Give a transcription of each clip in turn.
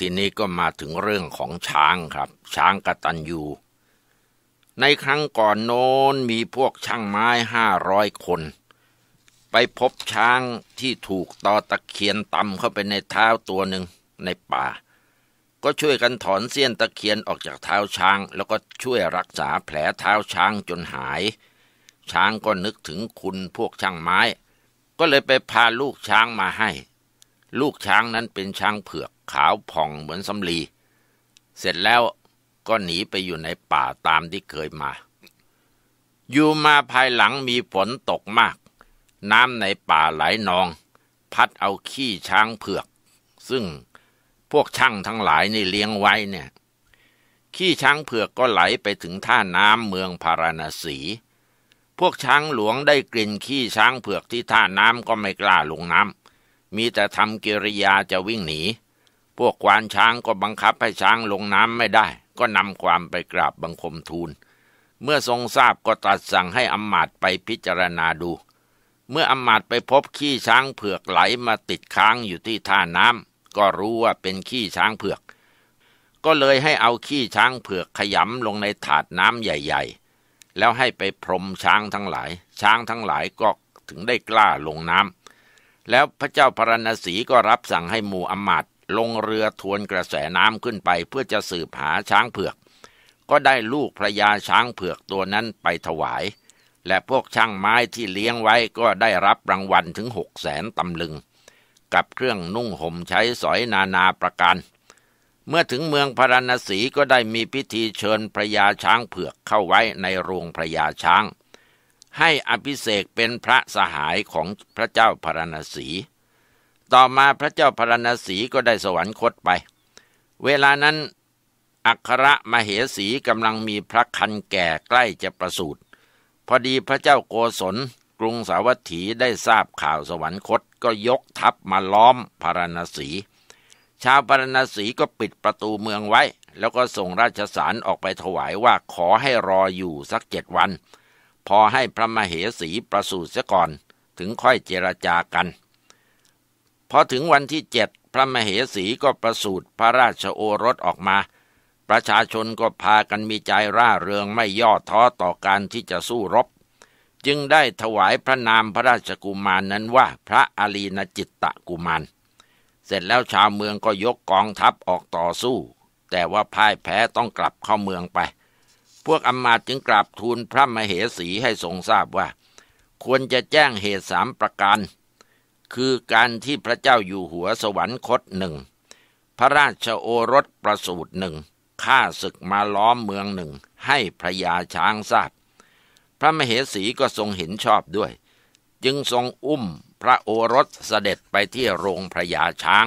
ทีนี้ก็มาถึงเรื่องของช้างครับ ช้างกตัญญูในครั้งก่อนโน้นมีพวกช่างไม้ห้าร้อยคน ไปพบช้างที่ถูกตอตะเคียนตำเข้าไปในเท้าตัวหนึ่งในป่า ก็ช่วยกันถอนเสี้ยนตะเคียนออกจากเท้าช้าง แล้วก็ช่วยรักษาแผลเท้าช้างจนหาย ช้างก็นึกถึงคุณพวกช่างไม้ ก็เลยไปพาลูกช้างมาให้ ลูกช้างนั้นเป็นช้างเผือกขาวผ่องเหมือนสำลี เสร็จแล้วก็หนีไปอยู่ในป่าตามที่เคยมา อยู่มาภายหลังมีฝนตกมาก น้ำในป่าไหลนอง พัดเอาขี้ช้างเผือก ซึ่งพวกช่างทั้งหลายนี่เลี้ยงไว้เนี่ย ขี้ช้างเผือกก็ไหลไปถึงท่าน้ำเมืองพาราณสี พวกช้างหลวงได้กลิ่นขี้ช้างเผือกที่ท่าน้ำก็ไม่กล้าลงน้ำ มีแต่ทำกิริยาจะวิ่งหนีพวกควานช้างก็บังคับให้ช้างลงน้ำไม่ได้ ก็นำความไปกราบบังคมทูล เมื่อทรงทราบก็ตัดสั่งให้อำมาตย์ไปพิจารณาดู เมื่ออำมาตย์ไปพบขี้ช้างเผือกไหลมาติดค้างอยู่ที่ท่าน้ำก็รู้ว่าเป็นขี้ช้างเผือก ก็เลยให้เอาขี้ช้างเผือกขยำลงในถาดน้ำใหญ่ๆ แล้วให้ไปพรมช้างทั้งหลาย ช้างทั้งหลายก็ถึงได้กล้าลงน้ำแล้วพระเจ้าพรณนศีก็รับสั่งให้หมู่อมาตลงเรือทวนกระแสน้ำขึ้นไปเพื่อจะสืบหาช้างเผือก ก็ได้ลูกพระยาช้างเผือกตัวนั้นไปถวาย และพวกช่างไม้ที่เลี้ยงไว้ก็ได้รับรางวัลถึงหกแสนตำลึง กับเครื่องนุ่งห่มใช้สอยนานาประการเมื่อถึงเมืองพาราณสีก็ได้มีพิธีเชิญพระยาช้างเผือกเข้าไว้ในโรงพระยาช้าง ให้อภิเษกเป็นพระสหายของพระเจ้าพาราณสีต่อมาพระเจ้าพรณสีก็ได้สวรรคตไป เวลานั้นอัครมเหสีกำลังมีพระคันแก่ใกล้จะประสูติ พอดีพระเจ้าโกศลกรุงสาวัตถีได้ทราบข่าวสวรรคตก็ยกทัพมาล้อมพารณสี ชาวพารณสีก็ปิดประตูเมืองไว้ แล้วก็ส่งราชสารออกไปถวายว่าขอให้รออยู่สักเจ็ดวัน พอให้พระมเหสีประสูติเสียก่อนถึงค่อยเจรจากันพอถึงวันที่เจ็ดพระมเหสีก็ประสูติพระราชโอรสออกมา ประชาชนก็พากันมีใจร่าเริงไม่ย่อท้อต่อการที่จะสู้รบ จึงได้ถวายพระนามพระราชกุมารนนั้นว่าพระอลีนจิตตะกุมาร เสร็จแล้วชาวเมืองก็ยกกองทัพออกต่อสู้ แต่ว่าพ่ายแพ้ต้องกลับเข้าเมืองไป พวกอำมาตย์จึงกราบทูลพระมเหสีให้ทรงทราบว่า ควรจะแจ้งเหตุสามประการคือการที่พระเจ้าอยู่หัวสวรรคตหนึ่ง พระราชโอรสประสูตรหนึ่งข้าศึกมาล้อมเมืองหนึ่งให้พระยาช้างทราบพระมเหสีก็ทรงเห็นชอบด้วย จึงทรงอุ้มพระโอรสเสด็จไปที่โรงพระยาช้าง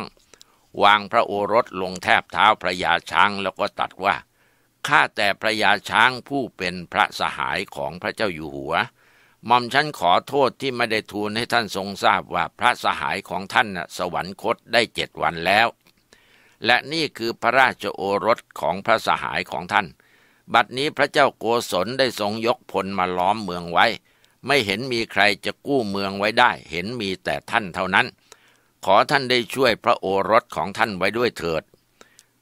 วางพระโอรสลงแทบเท้าพระยาช้างแล้วก็ตัดว่า ข้าแต่พระยาช้างผู้เป็นพระสหายของพระเจ้าอยู่หัวหม่อมฉันขอโทษที่ไม่ได้ทูลให้ท่านทรงทราบว่าพระสหายของท่านนะสวรรคตได้เจ็ดวันแล้ว และนี่คือพระราชโอรสของพระสหายของท่าน บัดนี้พระเจ้าโกศลได้ทรงยกพลมาล้อมเมืองไว้ ไม่เห็นมีใครจะกู้เมืองไว้ได้ เห็นมีแต่ท่านเท่านั้น ขอท่านได้ช่วยพระโอรสของท่านไว้ด้วยเถิด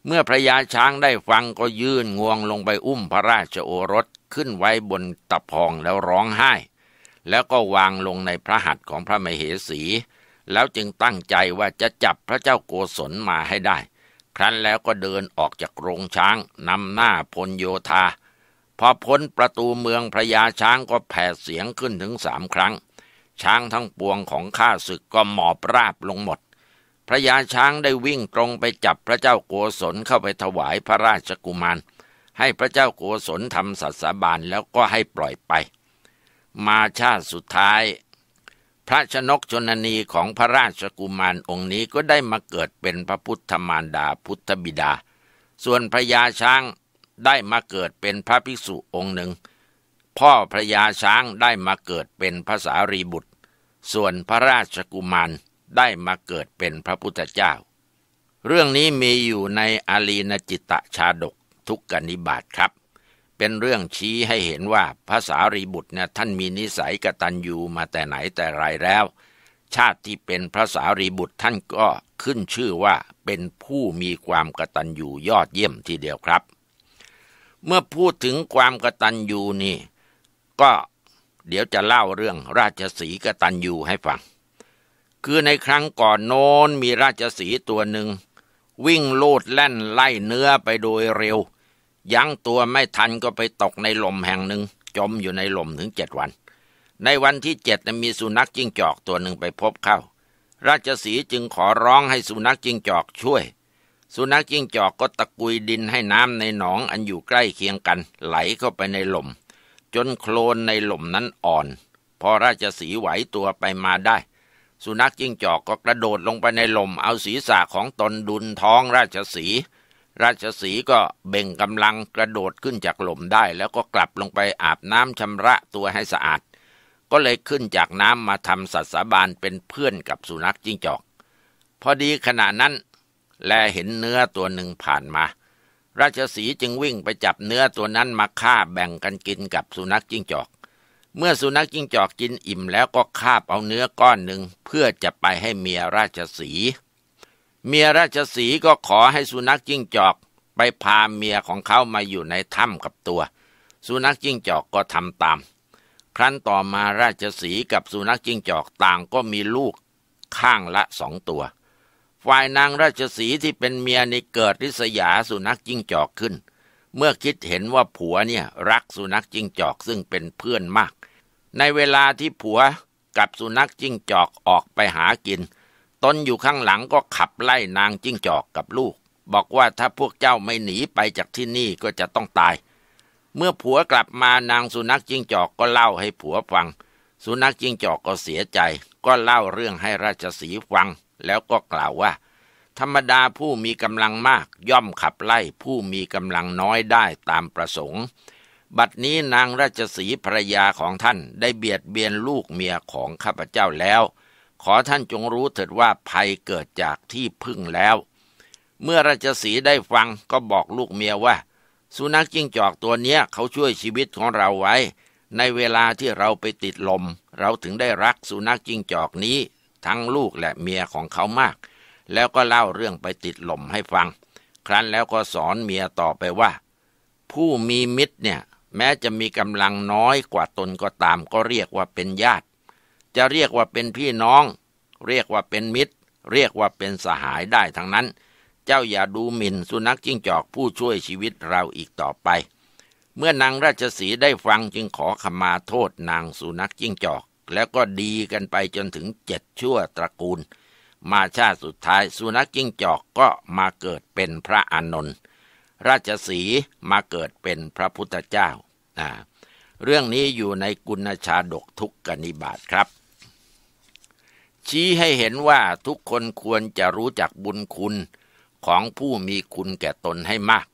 เมื่อพระยาช้างได้ฟังก็ยื่นงวงลงไปอุ้มพระราชโอรสขึ้นไว้บนตะพองแล้วร้องไห้แล้วก็วางลงในพระหัตถ์ของพระมเหสี แล้วจึงตั้งใจว่าจะจับพระเจ้าโกศลมาให้ได้ ครั้นแล้วก็เดินออกจากโรงช้างนำหน้าพลโยธา พอพ้นประตูเมืองพระยาช้างก็แผดเสียงขึ้นถึงสามครั้ง ช้างทั้งปวงของข้าศึกก็หมอบราบลงหมดพระยาช้างได้วิ่งตรงไปจับพระเจ้าโกศลเข้าไปถวายพระราชกุมาร ให้พระเจ้าโกศลทำสัตสาบานแล้วก็ให้ปล่อยไปมาชาติสุดท้ายพระชนกชนนีของพระราชกุมารองค์นี้ก็ได้มาเกิดเป็นพระพุทธมารดาพุทธบิดา ส่วนพระยาช้างได้มาเกิดเป็นพระภิกษุองค์หนึ่ง พ่อพระยาช้างได้มาเกิดเป็นพระสารีบุตร ส่วนพระราชกุมารได้มาเกิดเป็นพระพุทธเจ้า เรื่องนี้มีอยู่ในอาลีนจิตตชาดกทุกกนิบาตครับเป็นเรื่องชี้ให้เห็นว่าภาษารีบุตรเนี่ยท่านมีนิสัยกตัญญูมาแต่ไหนแต่ไรแล้ว ชาติที่เป็นภาษารีบุตรท่านก็ขึ้นชื่อว่าเป็นผู้มีความกตัญญูยอดเยี่ยมทีเดียวครับ เมื่อพูดถึงความกตัญญูนี่ ก็เดี๋ยวจะเล่าเรื่องราชสีกตัญญูให้ฟัง คือในครั้งก่อนโน้นมีราชสีตัวหนึ่งวิ่งโลดแล่นไล่เนื้อไปโดยเร็วยั้งตัวไม่ทันก็ไปตกในหล่มแห่งหนึ่งจมอยู่ในหล่มถึงเจ็ดวัน ในวันที่เจ็ดมีสุนัขจิ้งจอกตัวหนึ่งไปพบเข้า ราชสีจึงขอร้องให้สุนัขจิ้งจอกช่วย สุนัขจิ้งจอกก็ตะกุยดินให้น้ำในหนองอันอยู่ใกล้เคียงกัน ไหลเข้าไปในหล่ม จนโคลนในหล่มนั้นอ่อน พอราชสีไหวตัวไปมาได้ สุนัขจิ้งจอกก็กระโดดลงไปในหล่ม เอาศีรษะของตนดุนท้องราชสีราชสีก็เบ่งกำลังกระโดดขึ้นจากหล่มได้แล้วก็กลับลงไปอาบน้ำชำระตัวให้สะอาด ก็เลยขึ้นจากน้ำมาทำสัตสาบานเป็นเพื่อนกับสุนัขจิ้งจอก พอดีขณะนั้นแลเห็นเนื้อตัวหนึ่งผ่านมา ราชสีจึงวิ่งไปจับเนื้อตัวนั้นมาฆ่าแบ่งกันกินกับสุนัขจิ้งจอก เมื่อสุนัขจิ้งจอกกินอิ่มแล้วก็คาบเอาเนื้อก้อนหนึ่งเพื่อจะไปให้เมียราชสีเมียราชสีก็ขอให้สุนัขจิ้งจอกไปพาเมียของเขามาอยู่ในถ้ำกับตัว สุนัขจิ้งจอกก็ทำตาม ครั้นต่อมาราชสีกับสุนัขจิ้งจอกต่างก็มีลูกข้างละสองตัว ฝ่ายนางราชสีที่เป็นเมียในเกิดริษยาสุนัขจิ้งจอกขึ้น เมื่อคิดเห็นว่าผัวเนี่ยรักสุนัขจิ้งจอกซึ่งเป็นเพื่อนมาก ในเวลาที่ผัวกับสุนัขจิ้งจอกออกไปหากินตนอยู่ข้างหลังก็ขับไล่นางจิ้งจอกกับลูก บอกว่าถ้าพวกเจ้าไม่หนีไปจากที่นี่ก็จะต้องตาย เมื่อผัวกลับมานางสุนัขจิ้งจอกก็เล่าให้ผัวฟัง สุนัขจิ้งจอกก็เสียใจก็เล่าเรื่องให้ราชสีฟังแล้วก็กล่าวว่า ธรรมดาผู้มีกำลังมาก ย่อมขับไล่ผู้มีกำลังน้อยได้ตามประสงค์ บัดนี้นางราชสีภรยาของท่านได้เบียดเบียนลูกเมียของข้าพเจ้าแล้วขอท่านจงรู้เถิดว่าภัยเกิดจากที่พึ่งแล้ว เมื่อราชสีได้ฟังก็บอกลูกเมียว่า สุนัขจิ้งจอกตัวเนี้ย เขาช่วยชีวิตของเราไว้ ในเวลาที่เราไปติดลมเราถึงได้รักสุนัขจิ้งจอกนี้ ทั้งลูกและเมียของเขามาก แล้วก็เล่าเรื่องไปติดลมให้ฟัง ครั้นแล้วก็สอนเมียต่อไปว่า ผู้มีมิตรเนี่ยแม้จะมีกำลังน้อยกว่าตนก็ตามก็เรียกว่าเป็นญาติจะเรียกว่าเป็นพี่น้อง เรียกว่าเป็นมิตร เรียกว่าเป็นสหายได้ทั้งนั้น เจ้าอย่าดูหมิ่นสุนัขจิ้งจอกผู้ช่วยชีวิตเราอีกต่อไป เมื่อนางราชสีได้ฟังจึงขอขมาโทษนางสุนัขจิ้งจอกแล้วก็ดีกันไปจนถึงเจ็ดชั่วตระกูล มาชาติสุดท้ายสุนัขจิ้งจอกก็มาเกิดเป็นพระอานนท์ราชสีมาเกิดเป็นพระพุทธเจ้าอ่าเรื่องนี้อยู่ในกุณชาดกทุกกนิบาตครับ ชี้ให้เห็นว่าทุกคนควรจะรู้จักบุญคุณของผู้มีคุณแก่ตนให้มาก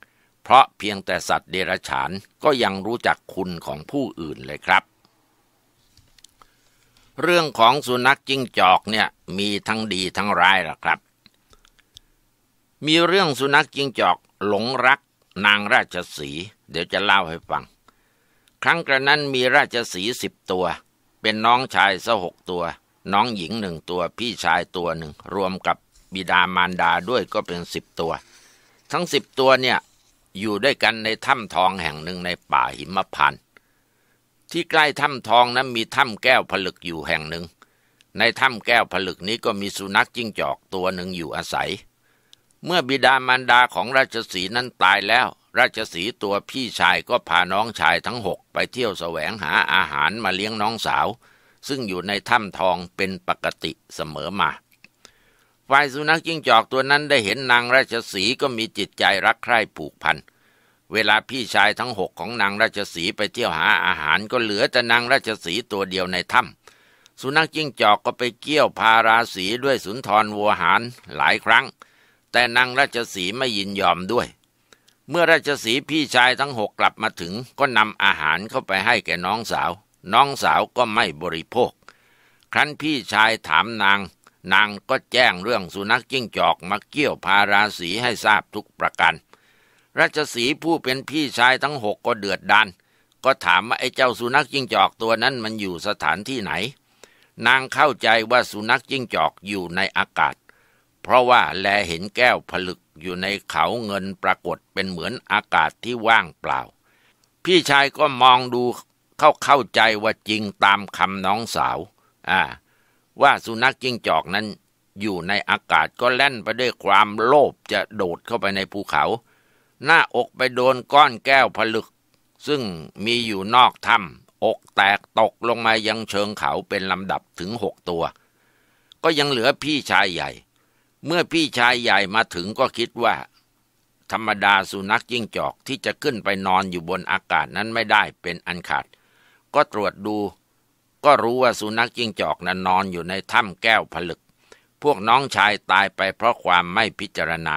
เพราะเพียงแต่สัตว์เดรัจฉานก็ยังรู้จักคุณของผู้อื่นเลยครับ เรื่องของสุนัขจิ้งจอกเนี่ย มีทั้งดีทั้งร้ายล่ะครับ มีเรื่องสุนัขจิ้งจอกหลงรักนางราชสีเดี๋ยวจะเล่าให้ฟังครั้งกระนั้นมีราชสีสิบตัว เป็นน้องชายสหกตัว น้องหญิงหนึ่งตัว พี่ชายตัวหนึ่ง รวมกับบิดามารดาด้วยก็เป็นสิบตัว ทั้งสิบตัวเนี่ยอยู่ด้วยกันในถ้ำทองแห่งหนึ่งในป่าหิมพาน์ที่ใกล้ถ้ำทองนั้นมีถ้ำแก้วผลึกอยู่แห่งหนึ่ง ในถ้ำแก้วผลึกนี้ก็มีสุนัขจิ้งจอกตัวหนึ่งอยู่อาศัย เมื่อบิดามารดาของราชสีนั้นตายแล้วราชสีตัวพี่ชายก็พาน้องชายทั้งหกไปเที่ยวแสวงหาอาหารมาเลี้ยงน้องสาว ซึ่งอยู่ในถ้ำทองเป็นปกติเสมอมาฝ่ายสุนัขจิ้งจอกตัวนั้นได้เห็นนางราชสีก็มีจิตใจรักใคร่ผูกพัน เวลาพี่ชายทั้งหกของนางราชสีไปเที่ยวหาอาหารก็เหลือแต่นางราชสีตัวเดียวในถ้ำสุนัขจิ้งจอกก็ไปเกี้ยวพาราสีด้วยสุนทรวัวหารหลายครั้ง แต่นางราชสีไม่ยินยอมด้วยเมื่อราชสีพี่ชายทั้งหกกลับมาถึงก็นำอาหารเข้าไปให้แก่น้องสาว น้องสาวก็ไม่บริโภค ครั้นพี่ชายถามนาง นางก็แจ้งเรื่องสุนัขจิ้งจอกมาเกี่ยวพาราสีให้ทราบทุกประการราชสีผู้เป็นพี่ชายทั้งหกก็เดือดดันก็ถามว่าไอ้เจ้าสุนัขจิ้งจอกตัวนั้นมันอยู่สถานที่ไหน นางเข้าใจว่าสุนัขจิ้งจอกอยู่ในอากาศ เพราะว่าแลเห็นแก้วผลึกอยู่ในเขาเงินปรากฏเป็นเหมือนอากาศที่ว่างเปล่า พี่ชายก็มองดูเข้าเข้าใจว่าจริงตามคำน้องสาวอ่าว่าสุนัขจิ้งจอกนั้น อยู่ในอากาศก็แล่นไปด้วยความโลภจะโดดเข้าไปในภูเขาหน้าอกไปโดนก้อนแก้วผลึก ซึ่งมีอยู่นอกถ้ำอกแตกตกลงมายังเชิงเขาเป็นลำดับถึงหกตัว ก็ยังเหลือพี่ชายใหญ่เมื่อพี่ชายใหญ่มาถึงก็คิดว่า ธรรมดาสุนัขยิ่งจอกที่จะขึ้นไปนอนอยู่บนอากาศนั้นไม่ได้เป็นอันขาดก็ตรวจดู ก็รู้ว่าสุนัขยิ่งจอกนั้นนอนอยู่ในถ้ำแก้วผลึกพวกน้องชายตายไปเพราะความไม่พิจารณา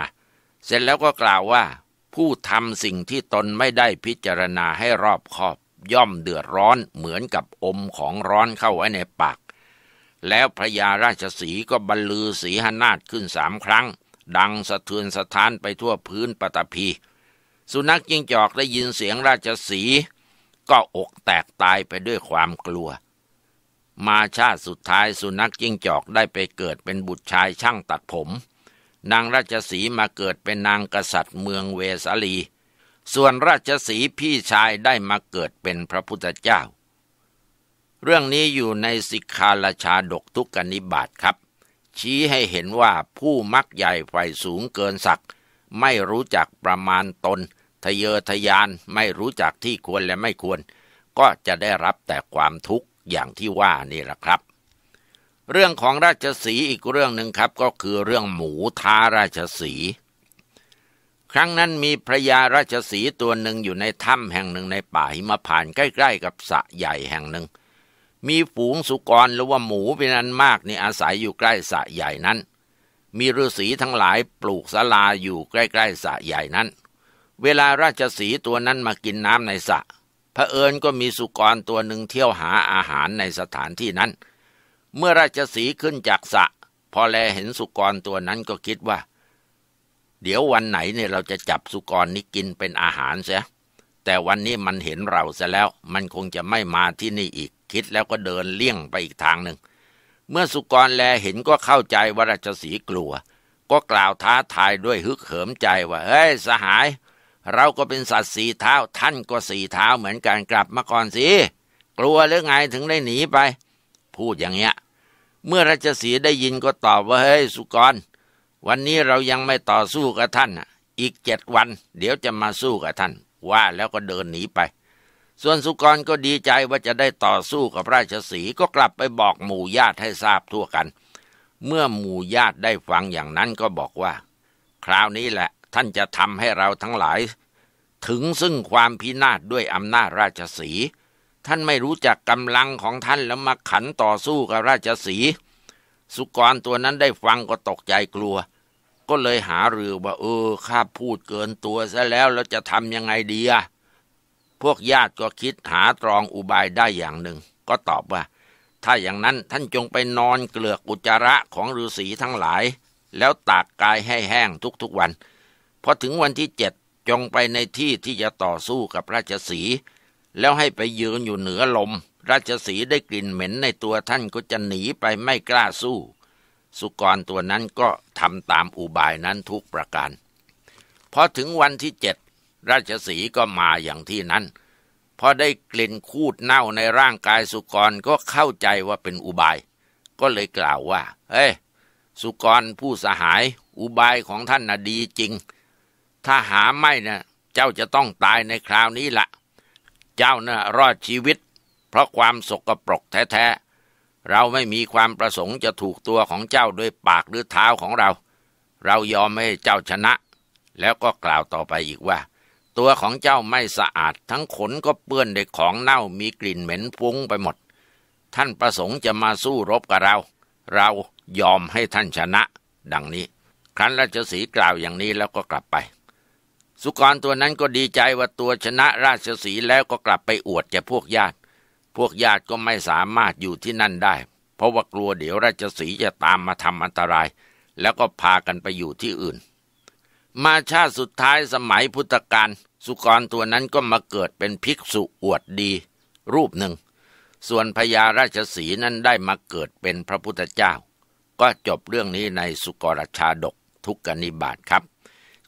เสร็จแล้วก็กล่าวว่าผู้ทำสิ่งที่ตนไม่ได้พิจารณาให้รอบคอบ ย่อมเดือดร้อนเหมือนกับอมของร้อนเข้าไว้ในปากแล้วพระยาราชสีก็บรรลือสีหนาฏขึ้นสามครั้ง ดังสะเทือนสะท้านไปทั่วพื้นปตพี สุนัขจิ้งจอกได้ยินเสียงราชสีก็อกแตกตายไปด้วยความกลัว มาชาติสุดท้ายสุนัขจิ้งจอกได้ไปเกิดเป็นบุตรชายช่างตัดผม นางราชสีมาเกิดเป็นนางกษัตริย์เมืองเวสาลี ส่วนราชสีพี่ชายได้มาเกิดเป็นพระพุทธเจ้าเรื่องนี้อยู่ในสิกขาลชาดกทุกกนิบาตครับ ชี้ให้เห็นว่าผู้มักใหญ่ไฟสูงเกินศักดิ์ไม่รู้จักประมาณตนทะเยอทะยาน ไม่รู้จักที่ควรและไม่ควร ก็จะได้รับแต่ความทุกข์อย่างที่ว่านี่แหละครับ เรื่องของราชสีอีกเรื่องหนึ่งครับ ก็คือเรื่องหมูท้าราชสี ครั้งนั้นมีพระยาราชสีตัวหนึ่งอยู่ในถ้ำแห่งหนึ่งในป่าหิมพานต์ใกล้ๆกับสะใหญ่แห่งหนึ่งมีฝูงสุกรหรือว่าหมูเป็นอันมากนี่อาศัยอยู่ใกล้สระใหญ่นั้น มีฤาษีทั้งหลายปลูกสลาอยู่ใกล้ๆสระใหญ่นั้น เวลาราชสีตัวนั้นมากินน้ำในสระเอิญก็มีสุกรตัวหนึ่งเที่ยวหาอาหารในสถานที่นั้น เมื่อราชสีขึ้นจากสระ พอแลเห็นสุกรตัวนั้นก็คิดว่า เดี๋ยววันไหนเนี่ยเราจะจับสุกรนี้กินเป็นอาหารเสียแต่วันนี้มันเห็นเราซะแล้ว มันคงจะไม่มาที่นี่อีกคิดแล้วก็เดินเลี่ยงไปอีกทางหนึ่ง เมื่อสุกรแลเห็นก็เข้าใจ ว่าราชสีกลัว ก็กล่าวท้าทายด้วยฮึกเหิมใจว่าเฮ้ย สหาย เราก็เป็นสัตว์สีเท้าท่านก็สีเท้าเหมือนกันกลับมาก่อนสิ กลัวหรือไง ถึงได้หนีไป พูดอย่างเงี้ยเมื่อราชสีได้ยินก็ตอบว่าเฮ้ยสุกร วันนี้เรายังไม่ต่อสู้กับท่าน อีกเจ็ดวันเดี๋ยวจะมาสู้กับท่าน ว่าแล้วก็เดินหนีไปส่วนสุกรก็ดีใจว่าจะได้ต่อสู้กับราชสีก็กลับไปบอกหมู่ญาติให้ทราบทั่วกัน เมื่อหมู่ญาติได้ฟังอย่างนั้นก็บอกว่า คราวนี้แหละท่านจะทำให้เราทั้งหลาย ถึงซึ่งความพินาศด้วยอำนาจราชสี ท่านไม่รู้จักกำลังของท่านแล้วมาขันต่อสู้กับราชสี สุกรตัวนั้นได้ฟังก็ตกใจกลัว ก็เลยหาเรือว่าเออข้าพูดเกินตัวซะแล้วเราจะทำยังไงดีอะพวกญาติก็คิดหาตรองอุบายได้อย่างหนึ่ง ก็ตอบว่า ถ้าอย่างนั้นท่านจงไปนอนเกลือกอุจาระของฤาษีทั้งหลาย แล้วตากกายให้แห้งทุกๆวันพอถึงวันที่เจ็ดจงไปในที่ที่จะต่อสู้กับราชสี แล้วให้ไปยืนอยู่เหนือลม ราชสีได้กลิ่นเหม็นในตัวท่านก็จะหนีไปไม่กล้าสู้ สุกรตัวนั้นก็ทำตามอุบายนั้นทุกประการพอถึงวันที่เจ็ดราชสีก็มาอย่างที่นั้น พอได้กลิ่นคูดเน่าในร่างกายสุกรก็เข้าใจว่าเป็นอุบาย ก็เลยกล่าวว่าเฮ้ยสุกรผู้สหาย อุบายของท่านน่ะดีจริง ถ้าหาไม่นะ่ะเจ้าจะต้องตายในคราวนี้ละเจ้าน่ะรอดชีวิตเพราะความสกปรกแท้ๆเราไม่มีความประสงค์จะถูกตัวของเจ้าด้วยปากหรือเท้าของเรา เรายอมให้เจ้าชนะแล้วก็กล่าวต่อไปอีกว่าตัวของเจ้าไม่สะอาด ทั้งขนก็เปื้อนด้วยของเน่ามีกลิ่นเหม็นฟุ้งไปหมด ท่านประสงค์จะมาสู้รบกับเรา เรายอมให้ท่านชนะ ดังนี้ ครั้นราชสีกล่าวอย่างนี้แล้วก็กลับไป สุกรตัวนั้นก็ดีใจว่าตัวชนะราชสีแล้วก็กลับไปอวดแก่พวกญาติพวกญาติก็ไม่สามารถอยู่ที่นั่นได้ เพราะว่ากลัวเดี๋ยวราชสีจะตามมาทำอันตราย แล้วก็พากันไปอยู่ที่อื่น มาชาติสุดท้ายสมัยพุทธกาลสุกรตัวนั้นก็มาเกิดเป็นภิกษุอวดดีรูปหนึ่ง ส่วนพญาราชสีนั้นได้มาเกิดเป็นพระพุทธเจ้า ก็จบเรื่องนี้ในสุกรชาดกทุกกนิบาตครับ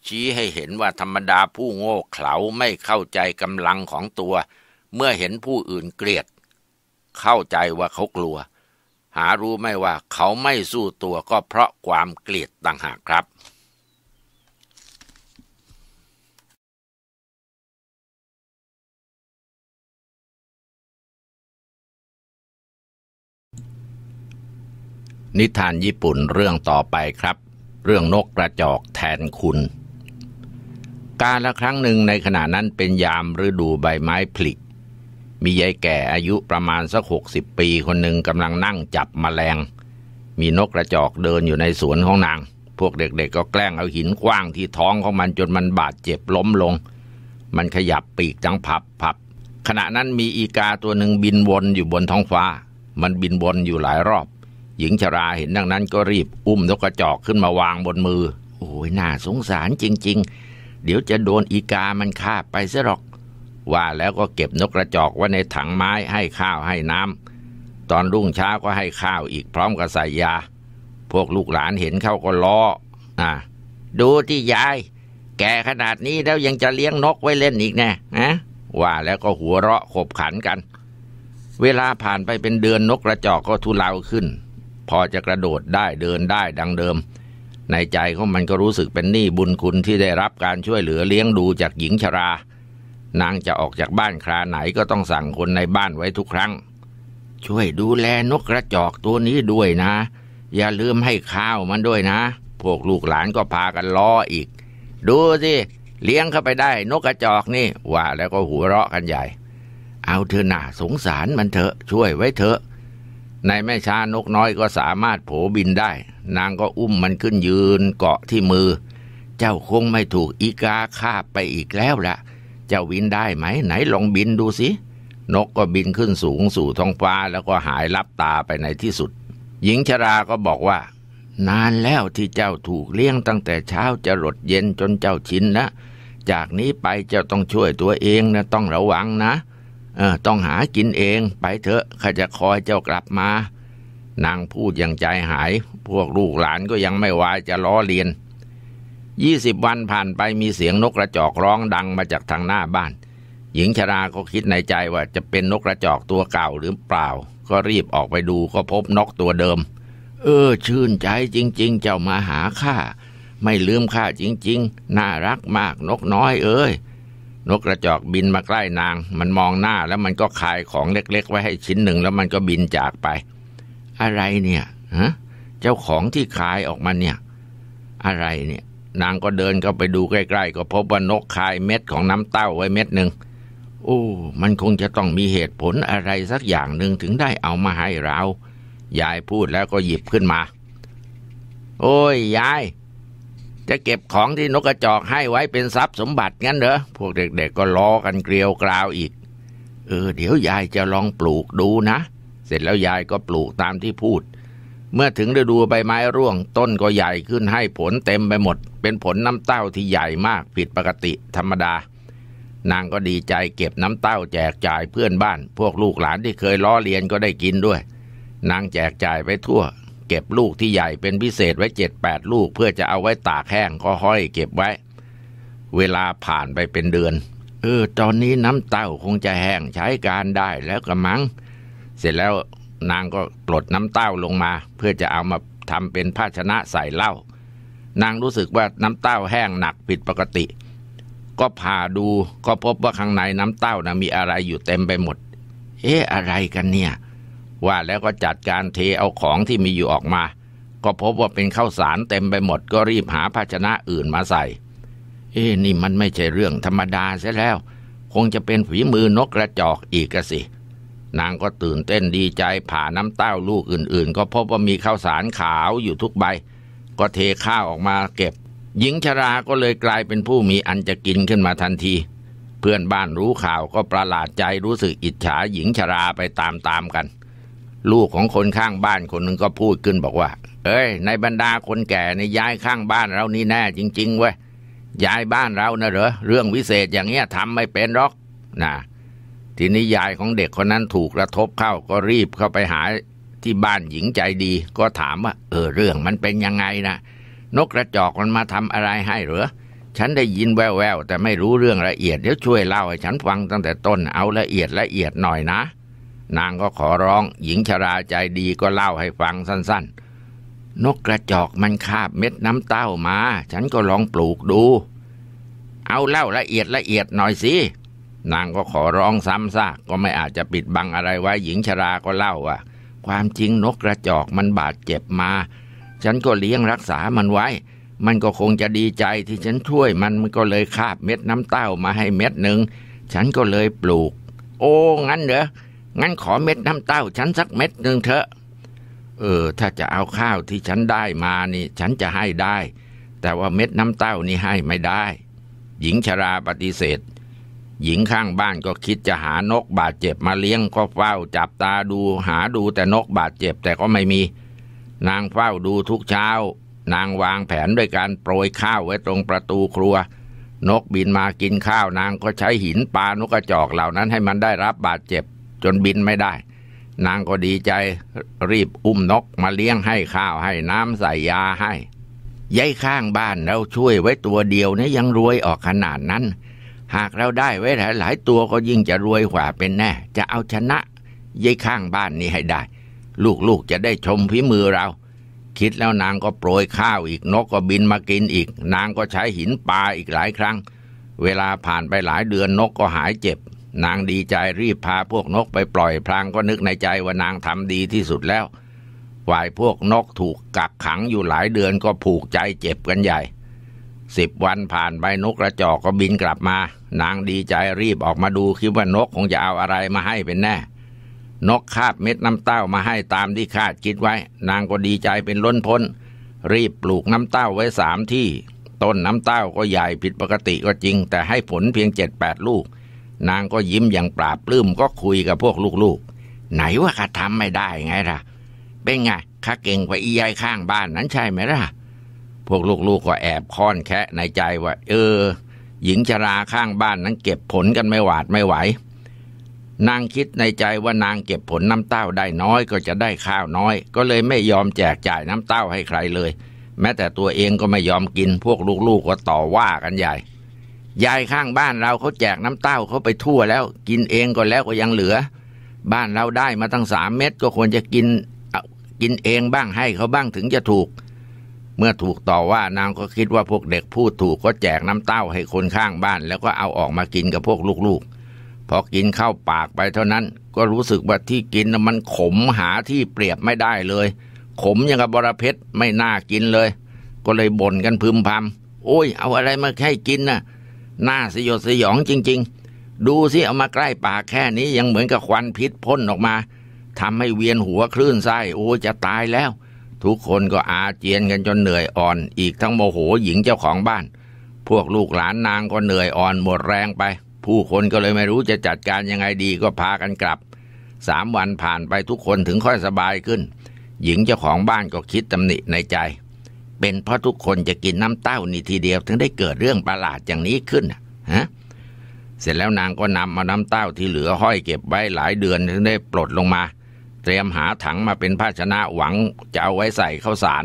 ชี้ให้เห็นว่าธรรมดาผู้โง่เขลาไม่เข้าใจกำลังของตัว เมื่อเห็นผู้อื่นเกลียด เข้าใจว่าเขากลัว หารู้ไม่ว่าเขาไม่สู้ตัวก็เพราะความเกลียดต่างหากครับนิทานญี่ปุ่นเรื่องต่อไปครับ เรื่องนกกระจอกแทนคุณ การละครั้งหนึ่งในขณะนั้นเป็นยามฤดูใบไม้ผลิมียายแก่อายุประมาณสักหกสิบปีคนหนึ่งกำลังนั่งจับมแมลง มีนกกระจอกเดินอยู่ในสวนของนาง พวกเด็กๆกก็แกล้งเอาหินกว้างที่ท้องของมันจนมันบาดเจ็บล้มลง มันขยับปีกจังผับผับ ขณะนั้นมีอีกาตัวหนึ่งบินวนอยู่บนท้องฟ้า มันบินวนอยู่หลายรอบหญิงชราเห็นดังนั้นก็รีบ อุ้มนกกระจอกขึ้นมาวางบนมือ โอ้ยน่าสงสารจริง ๆ เดี๋ยวจะโดนอีกามันฆ่าไปซะหรอก ว่าแล้วก็เก็บนกกระจอกไว้ในถังไม้ให้ข้าวให้น้ำ ตอนรุ่งเช้าก็ให้ข้าวอีกพร้อมกับใส่ยา พวกลูกหลานเห็นเข้าก็ล้ออ่ะ ดูที่ยาย แกขนาดนี้แล้วยังจะเลี้ยงนกไว้เล่นอีกแน่นะว่าแล้วก็หัวเราะขบขันกัน เวลาผ่านไปเป็นเดือนนกกระจอกก็ทุเลาขึ้นพอจะกระโดดได้เดินได้ดังเดิม ในใจของมันก็รู้สึกเป็นหนี้บุญคุณที่ได้รับการช่วยเหลือเลี้ยงดูจากหญิงชรา นางจะออกจากบ้านคราไหนก็ต้องสั่งคนในบ้านไว้ทุกครั้ง ช่วยดูแลนกกระจอกตัวนี้ด้วยนะ อย่าลืมให้ข้าวมันด้วยนะ พวกลูกหลานก็พากันล้ออีก ดูสิเลี้ยงเข้าไปได้ นกกระจอกนี่ ว่าแล้วก็หัวเราะกันใหญ่ เอาเธอหน่าสงสารมันเถอะช่วยไว้เถอะในแม่ช้านกน้อยก็สามารถโผบินได้ นางก็อุ้มมันขึ้นยืนเกาะที่มือ เจ้าคงไม่ถูกอีกาคาบไปอีกแล้วละเจ้าบินได้ไหมไหนลองบินดูสิ นกก็บินขึ้นสูงสู่ท้องฟ้าแล้วก็หายลับตาไปในที่สุด หญิงชราก็บอกว่า นานแล้วที่เจ้าถูกเลี้ยงตั้งแต่เช้าจะหลดเย็นจนเจ้าชินนะ จากนี้ไปเจ้าต้องช่วยตัวเองนะต้องระวังนะเออต้องหากินเองไปเถอะข้าจะคอยเจ้ากลับมา นางพูดอย่างใจหายพวกลูกหลานก็ยังไม่วายจะล้อเลียนยี่สิบวันผ่านไปมีเสียงนกกระจอกร้องดังมาจากทางหน้าบ้าน หญิงชราก็คิดในใจว่าจะเป็นนกกระจอกตัวเก่าหรือเปล่า ก็รีบออกไปดูก็พบนกตัวเดิม เออ ชื่นใจจริงๆเจ้ามาหาข้าไม่ลืมข้าจริงๆน่ารักมากนกน้อยเอ้ยนกกระจอกบินมาใกล้นาง มันมองหน้าแล้วมันก็คายของเล็กๆ ไว้ให้ชิ้นหนึ่งแล้วมันก็บินจากไป อะไรเนี่ยฮะเจ้าของที่คายออกมาเนี่ย อะไรเนี่ย นางก็เดินเข้าไปดูใกล้ ๆ ก็พบว่านกคายเม็ดของน้ำเต้าไว้เม็ดหนึ่งโอ้ มันคงจะต้องมีเหตุผลอะไรสักอย่างหนึ่งถึงได้เอามาให้เรา ยายพูดแล้วก็หยิบขึ้นมา โอ้ยยายจะเก็บของที่นกกระจอกให้ไว้เป็นทรัพย์สมบัติ งั้นเหรอ พวกเด็กๆก็ล้อกันเกลียวกราวอีก เออ เดี๋ยวยายจะลองปลูกดูนะ เสร็จแล้วยายก็ปลูกตามที่พูด เมื่อถึงฤดูใบไม้ร่วง ต้นก็ใหญ่ขึ้นให้ผลเต็มไปหมด เป็นผลน้ำเต้าที่ใหญ่มาก ผิดปกติธรรมดา นางก็ดีใจเก็บน้ำเต้าแจกจ่ายเพื่อนบ้าน พวกลูกหลานที่เคยล้อเลียนก็ได้กินด้วย นางแจกจ่ายไปทั่วเก็บลูกที่ใหญ่เป็นพิเศษไว้เจ็ดแปดลูก เพื่อจะเอาไว้ตากแห้งก็ห้อยเก็บไว้ เวลาผ่านไปเป็นเดือน เออตอนนี้น้ำเต้าคงจะแห้งใช้การได้แล้วกระมังเสร็จแล้วนางก็ปลดน้ำเต้าลงมา เพื่อจะเอามาทำเป็นภาชนะใส่เหล้านางรู้สึกว่าน้ำเต้าแห้งหนักผิดปกติ ก็ผ่าดูก็พบว่าข้างในน้ำเต้านะมีอะไรอยู่เต็มไปหมด เอ๊ะ อะไรกันเนี่ยว่าแล้วก็จัดการเทเอาของที่มีอยู่ออกมา ก็พบว่าเป็นข้าวสารเต็มไปหมดก็รีบหาภาชนะอื่นมาใส่ เอ๊นี่มันไม่ใช่เรื่องธรรมดาเสียแล้ว คงจะเป็นฝีมือนกกระจอกอีกสิ นางก็ตื่นเต้นดีใจผ่าน้ำเต้าลูกอื่นๆ ก็พบว่ามีข้าวสารขาวอยู่ทุกใบ ก็เทข้าวออกมาเก็บ หญิงชราก็เลยกลายเป็นผู้มีอันจะกินขึ้นมาทันที เพื่อนบ้านรู้ข่าวก็ประหลาดใจรู้สึกอิจฉาหญิงชราไปตามๆกันลูกของคนข้างบ้านคนหนึ่งก็พูดขึ้นบอกว่า เอ้ย ในบรรดาคนแก่ในย้ายข้างบ้านเรานี่แน่จริงๆเว้ย ย้ายบ้านเรานะเหรอ เรื่องวิเศษอย่างเงี้ยทำไม่เป็นหรอกนะทีนี้ยายของเด็กคนนั้นถูกกระทบเข้าก็รีบเข้าไปหาที่บ้านหญิงใจดี ก็ถามว่า เออเรื่องมันเป็นยังไงนะนกกระจอกมันมาทำอะไรให้เหรอ ฉันได้ยินแววๆแต่ไม่รู้เรื่องละเอียด เดี๋ยวช่วยเล่าให้ฉันฟังตั้งแต่ต้นเอาละเอียดละเอียดหน่อยนะนางก็ขอร้อง หญิงชราใจดีก็เล่าให้ฟังสั้นๆ นกกระจอกมันคาบเม็ดน้ำเต้ามา ฉันก็ลองปลูกดู เอาเล่าละเอียดละเอียดหน่อยสินางก็ขอร้องซ้ำซากก็ไม่อาจจะปิดบังอะไรไว้ หญิงชราก็เล่าว่าความจริงนกกระจอกมันบาดเจ็บมา ฉันก็เลี้ยงรักษามันไว้ มันก็คงจะดีใจที่ฉันช่วยมันมันก็เลยคาบเม็ดน้ำเต้ามาให้เม็ดหนึ่ง ฉันก็เลยปลูก โอ้งั้นเหรองั้นขอเม็ดน้ำเต้าฉันสักเม็ดหนึ่งเถอะ เออถ้าจะเอาข้าวที่ฉันได้มานี่ ฉันจะให้ได้ แต่ว่าเม็ดน้ำเต้านี่ให้ไม่ได้ หญิงชราปฏิเสธ หญิงข้างบ้านก็คิดจะหานกบาดเจ็บมาเลี้ยง ก็เฝ้าจับตาดูหาดูแต่นกบาดเจ็บแต่ก็ไม่มี นางเฝ้าดูทุกเช้า นางวางแผนด้วยการโปรยข้าวไว้ตรงประตูครัว นกบินมากินข้าว นางก็ใช้หินปลานกกระจอกเหล่านั้นให้มันได้รับบาดเจ็บจนบินไม่ได้ นางก็ดีใจรีบอุ้มนกมาเลี้ยงให้ข้าวให้น้ำใส่ยาให้ยายข้างบ้านเราช่วยไว้ตัวเดียวนี่ยังรวยออกขนาดนั้น หากเราได้ไว้หลายหลายตัวก็ยิ่งจะรวยกว่าเป็นแน่ จะเอาชนะยายข้างบ้านนี้ให้ได้ ลูกๆจะได้ชมพิมือเรา คิดแล้วนางก็โปรยข้าวอีกนกก็บินมากินอีก นางก็ใช้หินปลาอีกหลายครั้ง เวลาผ่านไปหลายเดือนนกก็หายเจ็บนางดีใจรีบพาพวกนกไปปล่อยพลางก็นึกในใจว่านางทำดีที่สุดแล้วฝ่ายพวกนกถูกกักขังอยู่หลายเดือนก็ผูกใจเจ็บกันใหญ่ สิบวันผ่านไปนกกระจอกก็บินกลับมา นางดีใจรีบออกมาดูคิดว่านกคงจะเอาอะไรมาให้เป็นแน่ นกคาบเม็ดน้ำเต้ามาให้ตามที่คาดคิดไว้ นางก็ดีใจเป็นล้นพ้น รีบปลูกน้ำเต้าไว้สามที่ ต้นน้ำเต้าก็ใหญ่ผิดปกติก็จริง แต่ให้ผลเพียงเจ็ดแปดลูกนางก็ยิ้มอย่างปราบปลื้มก็คุยกับพวกลูกๆ ไหนว่าข้าทำไม่ได้ไงล่ะ เป็นไงข้าเก่งกว่าอียายข้างบ้านนั้นใช่ไหมล่ะ พวกลูกๆก็แอบค้อนแคะในใจว่า เออ หญิงชราข้างบ้านนั้นเก็บผลกันไม่หวาดไม่ไหว นางคิดในใจว่านางเก็บผลน้ำเต้าได้น้อยก็จะได้ข้าวน้อย ก็เลยไม่ยอมแจกจ่ายน้ำเต้าให้ใครเลย แม้แต่ตัวเองก็ไม่ยอมกินพวกลูกๆก็ต่อว่ากันใหญ่ยายข้างบ้านเราเขาแจกน้ำเต้าเขาไปทั่วแล้ว กินเองก็แล้วก็ยังเหลือ บ้านเราได้มาตั้งสามเม็ดก็ควรจะกินกินเองบ้างให้เขาบ้างถึงจะถูก เมื่อถูกต่อว่านางก็คิดว่าพวกเด็กพูดถูกก็แจกน้ำเต้าให้คนข้างบ้านแล้วก็เอาออกมากินกับพวกลูกๆพอกินเข้าปากไปเท่านั้น ก็รู้สึกว่าที่กินมันขมหาที่เปรียบไม่ได้เลย ขมยังกับบรเพชรไม่น่ากินเลย ก็เลยบ่นกันพึมพำโอ้ยเอาอะไรมาให้กินนะ่ะหน้าสยดสยองจริง ๆ ดูสิ เอามาใกล้ปากแค่นี้ยังเหมือนกับควันพิษพ่นออกมาทำให้เวียนหัวคลื่นไส้โอ้จะตายแล้ว ทุกคนก็อาเจียนกันจนเหนื่อยอ่อนอีกทั้งโมโหหญิงเจ้าของบ้าน พวกลูกหลานนางก็เหนื่อยอ่อนหมดแรงไป ผู้คนก็เลยไม่รู้จะจัดการยังไงดีก็พากันกลับ สามวันผ่านไปทุกคนถึงค่อยสบายขึ้น หญิงเจ้าของบ้านก็คิดตำหนิในใจเป็นเพราะทุกคนจะกินน้ำเต้านี่ทีเดียวถึงได้เกิดเรื่องประหลาดอย่างนี้ขึ้นฮะเสร็จแล้วนางก็นำมอาน้ำเต้าที่เหลือห้อยเก็บไว้หลายเดือนถึงได้ปลดลงมา เตรียมหาถังมาเป็นภาชนะหวังจะเอาไว้ใส่ข้าวสาร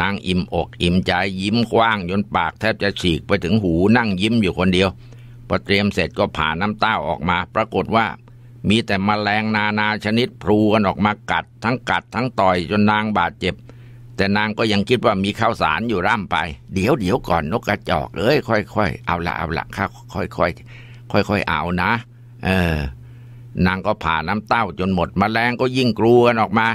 นางอิ่มอกอิ่มใจยิ้มกว้างจนปากแทบจะฉีกไปถึงหูนั่งยิ้มอยู่คนเดียวพอเตรียมเสร็จก็ผ่าน้ำเต้าออกมาปรากฏว่า มีแต่มแมลงนานาชนิดพลูกันออกมากัด ทั้งกัด ทั้งต่อยจนนางบาดเจ็บแต่นางก็ยังคิดว่ามีข้าวสารอยู่ร่ำไป เดี๋ยวเดี๋ยวก่อนนกกระจอกเอ้ยค่อยๆเอาละเอาละข้าค่อยๆค่อยๆเอานะเออนางก็ผ่าน้ำเต้าจนหมดมแมลงก็ยิ่งกลัวกันออกมา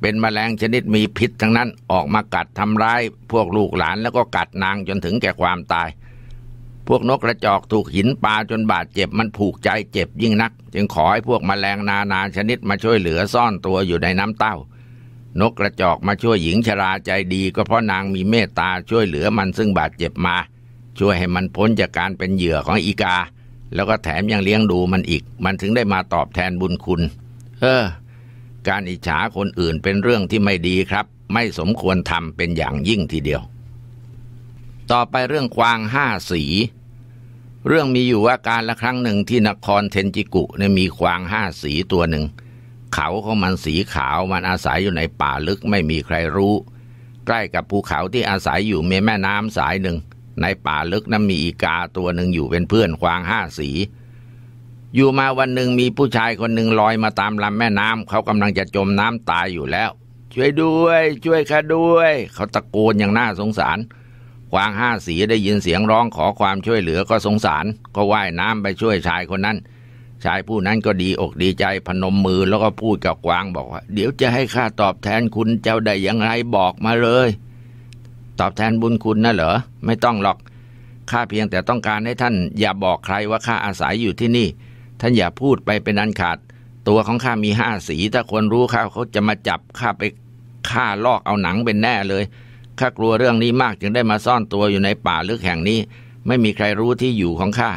เป็นมแมลงชนิดมีพิษทั้งนั้นออกมากัดทำร้ายพวกลูกหลานแล้วก็กัดนางจนถึงแก่ความตาย พวกนกกระจอกถูกหินปลาจนบาดเจ็บมันผูกใจเจ็บยิ่งนัก จึงขอให้พวกมแมลงนานาชนิดมาช่วยเหลือซ่อนตัวอยู่ในน้ำเต้านกกระจอกมาช่วยหญิงชราใจดีก็เพราะนางมีเมตตาช่วยเหลือมันซึ่งบาดเจ็บมา ช่วยให้มันพ้นจากการเป็นเหยื่อของอีกา แล้วก็แถมยังเลี้ยงดูมันอีก มันถึงได้มาตอบแทนบุญคุณ เออ การอิจฉาคนอื่นเป็นเรื่องที่ไม่ดีครับ ไม่สมควรทำเป็นอย่างยิ่งทีเดียว ต่อไปเรื่องควางห้าสี เรื่องมีอยู่ว่าการละครั้งหนึ่งที่นครเทนจิกุเนี่ยมีควางห้าสีตัวหนึ่งเขาของมันสีขาวมันอาศัยอยู่ในป่าลึกไม่มีใครรู้ ใกล้กับภูเขาที่อาศัยอยู่มีแม่น้ำสายหนึ่งในป่าลึกนั้นมีอีกาตัวหนึ่งอยู่เป็นเพื่อนควางห้าสี อยู่มาวันหนึ่งมีผู้ชายคนหนึ่งลอยมาตามลำแม่น้ำเขากำลังจะจมน้ำตายอยู่แล้ว ช่วยด้วย ช่วยข้าด้วย เขาตะโกนอย่างน่าสงสารควางห้าสีได้ยินเสียงร้องขอความช่วยเหลือก็สงสารก็ว่ายน้ำไปช่วยชายคนนั้นชายผู้นั้นก็ดีอกดีใจพนมมือแล้วก็พูดกับกวางบอกว่า เดี๋ยวจะให้ข้าตอบแทนคุณเจ้าได้อย่างไรบอกมาเลย ตอบแทนบุญคุณนะเหรอไม่ต้องหรอก ข้าเพียงแต่ต้องการให้ท่านอย่าบอกใครว่าข้าอาศัยอยู่ที่นี่ ท่านอย่าพูดไปเป็นอันขาด ตัวของข้ามีห้าสี ถ้าคนรู้ข้าเขาจะมาจับ ข้าไปฆ่าลอกเอาหนังเป็นแน่เลยข้ากลัวเรื่องนี้มากจึงได้มาซ่อนตัวอยู่ในป่าลึกแห่งนี้ ไม่มีใครรู้ที่อยู่ของข้า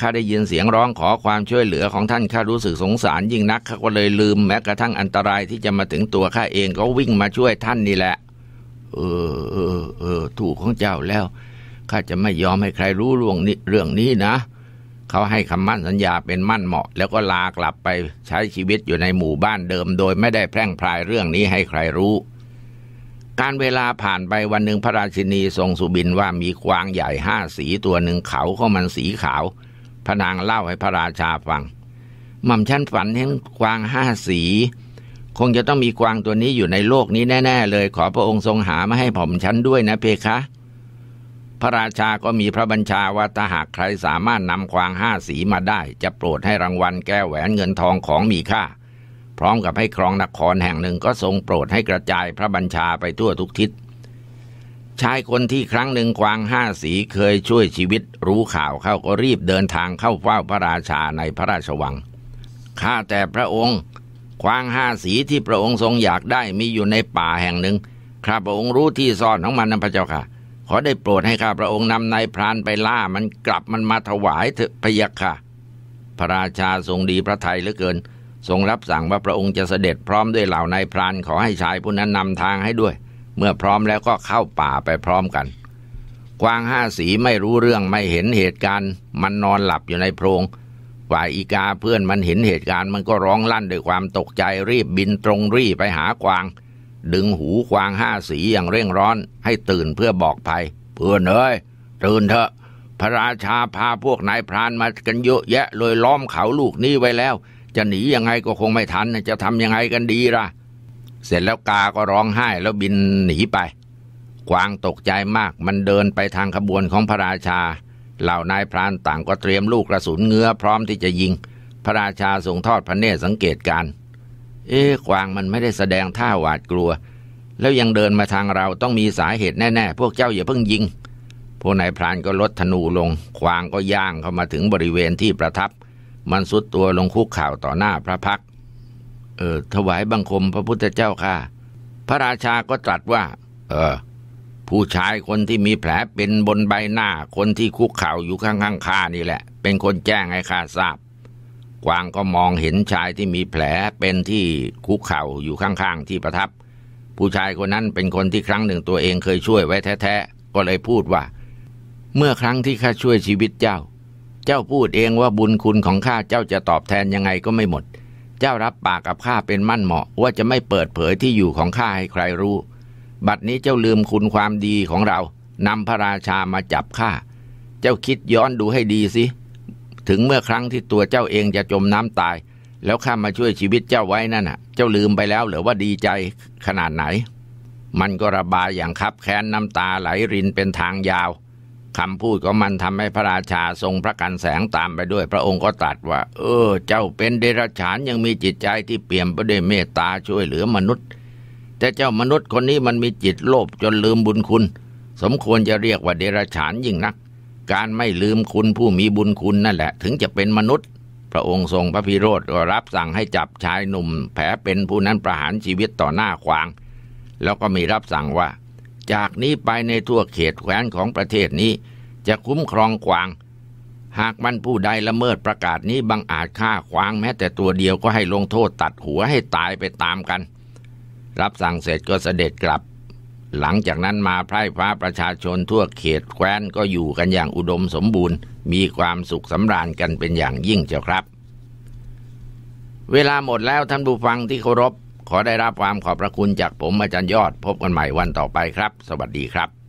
ข้าได้ยินเสียงร้องขอความช่วยเหลือของท่านข้ารู้สึกสงสารยิ่งนักข้าก็เลยลืม แม้กระทั่งอันตรายที่จะมาถึงตัว ข้าเองก็วิ่งมาช่วยท่านนี่แหละ เออเออ เออ ถูกของเจ้าแล้วข้าจะไม่ยอมให้ใครรู้ เรื่องนี้เรื่องนี้นะ เขาให้คำมั่นสัญญาเป็นมั่นเหมาะ แล้วก็ลากลับไปใช้ชีวิตอยู่ในหมู่บ้านเดิม โดยไม่ได้แพร่งพรายเรื่องนี้ให้ใครรู้ การเวลาผ่านไปวันหนึ่งพระราชินีทรงสุบินว่ามีกวางใหญ่ห้าสีตัวหนึ่งเขาเข้ามันสีขาวพระนางเล่าให้พระราชาฟังหม่อมชั้นฝันเห็นกวางห้าสี คงจะต้องมีกวางตัวนี้อยู่ในโลกนี้แน่ ๆ เลยขอพระองค์ทรงหามาให้ผมชั้นด้วยนะเพคะ พระราชาก็มีพระบัญชาว่าถ้าหากใครสามารถนำกวางห้าสีมาได้ จะโปรดให้รางวัลแก้วแหวนเงินทองของมีค่า พร้อมกับให้ครองนครแห่งหนึ่งก็ทรงโปรดให้กระจายพระบัญชาไปทั่วทุกทิศชายคนที่ครั้งหนึ่งควางห้าสีเคยช่วยชีวิตรู้ข่าวเขาก็รีบเดินทางเข้าเฝ้าพระราชาในพระราชวังข้าแต่พระองค์ ควางห้าสีที่พระองค์ทรงอยากได้มีอยู่ในป่าแห่งหนึ่งข้าพระองค์รู้ที่ซ่อนของมันนะพระเจ้าค่ะ ขอได้โปรดให้ข้าพระองค์นำนายพรานไปล่ามันกลับมันมาถวายเถอะพยาค่ะพระราชาทรงดีพระทัยเหลือเกินทรงรับสั่งว่าพระองค์จะเสด็จพร้อมด้วยเหล่านายพรานขอให้ชายผู้นั้นนำทางให้ด้วยเมื่อพร้อมแล้วก็เข้าป่าไปพร้อมกันกวางห้าสีไม่รู้เรื่องไม่เห็นเหตุการณ์ มันนอนหลับอยู่ในโพรงฝ่ายอีกาเพื่อนมันเห็นเหตุการณ์มันก็ร้องลั่นด้วยความตกใจรีบบินตรงรี่ไปหากวาง ดึงหูกวางห้าสีอย่างเร่งร้อน ให้ตื่นเพื่อบอกภัย เพื่อนเอ้ยตื่นเถอะ พระราชาพาพวกนายพรานมากันเยอะแยะเลยล้อมเขาลูกนี้ไว้แล้ว จะหนียังไงก็คงไม่ทันจะทำยังไงกันดีล่ะเสร็จแล้วกาก็ร้องไห้แล้วบินหนีไปกวางตกใจมากมันเดินไปทางขบวนของพระราชา เหล่านายพรานต่างก็เตรียมลูกกระสุนเงื้อพร้อมที่จะยิง พระราชาทรงทอดพระเนตรสังเกตการ เอ๊กวางมันไม่ได้แสดงท่าหวาดกลัว แล้วยังเดินมาทางเราต้องมีสาเหตุแน่ๆพวกเจ้าอย่าเพิ่งยิงพวกนายพรานก็ลดธนูลงกวางก็ย่างเข้ามาถึงบริเวณที่ประทับ มันสุดตัวลงคุกข่าวต่อหน้าพระพักเออถวายบังคมพระพุทธเจ้าค่ะพระราชาก็ตรัสว่า เออ ผู้ชายคนที่มีแผลเป็นบนใบหน้าคนที่คุกเข่าอยู่ข้างๆข้านี่แหละ เป็นคนแจ้งให้ข้าทราบ กวางก็มองเห็นชายที่มีแผลเป็นที่คุกเข่าอยู่ข้าง ๆ ที่ประทับ ผู้ชายคนนั้นเป็นคนที่ครั้งหนึ่งตัวเองเคยช่วยไว้แท้ๆก็เลยพูดว่า เมื่อครั้งที่ข้าช่วยชีวิตเจ้า เจ้าพูดเองว่าบุญคุณของข้าเจ้าจะตอบแทนยังไงก็ไม่หมดเจ้ารับปากกับข้าเป็นมั่นเหมาะ ว่าจะไม่เปิดเผยที่อยู่ของข้าให้ใครรู้ บัดนี้เจ้าลืมคุณความดีของเรานำพระราชามาจับข้า เจ้าคิดย้อนดูให้ดีสิ ถึงเมื่อครั้งที่ตัวเจ้าเองจะจมน้ำตาย แล้วข้ามาช่วยชีวิตเจ้าไว้นั่นน่ะ เจ้าลืมไปแล้วหรือว่าดีใจขนาดไหน มันก็ระบายอย่างคับแค้นน้ำตาไหลรินเป็นทางยาวคำพูดของมันทำให้พระราชาทรงพระกันแสงตามไปด้วย พระองค์ก็ตรัสว่า เออเจ้าเป็นเดรัจฉานยังมีจิตใจที่เปี่ยมไปด้วยเมตตาช่วยเหลือมนุษย์ แต่เจ้ามนุษย์คนนี้มันมีจิตโลภจนลืมบุญคุณ สมควรจะเรียกว่าเดรัจฉานยิ่งนักการไม่ลืมคุณผู้มีบุญคุณนั่นแหละ ถึงจะเป็นมนุษย์ พระองค์ทรงพระพิโรธก็รับสั่งให้จับชายหนุ่มแผลเป็นผู้นั้นประหารชีวิตต่อหน้าขวาง แล้วก็มีรับสั่งว่าจากนี้ไปในทั่วเขตแขวนของประเทศนี้จะคุ้มครองขวาง หากมันผู้ใดละเมิดประกาศนี้บังอาจฆ่าขวางแม้ แต่ตัวเดียวก็ให้ลงโทษตัดหัวให้ตายไปตามกัน รับสั่งเสร็จก็เสด็จกลับ หลังจากนั้นมาไพร่ฟ้าประชาชนทั่วเขตแคว้นก็อยู่กันอย่างอุดมสมบูรณ์ มีความสุขสำราญกันเป็นอย่างยิ่งเจ้าครับ เวลาหมดแล้วท่านผู้ฟังที่เคารพขอได้รับความขอบพระคุณจากผมอาจารย์ยอด พบกันใหม่วันต่อไปครับ สวัสดีครับ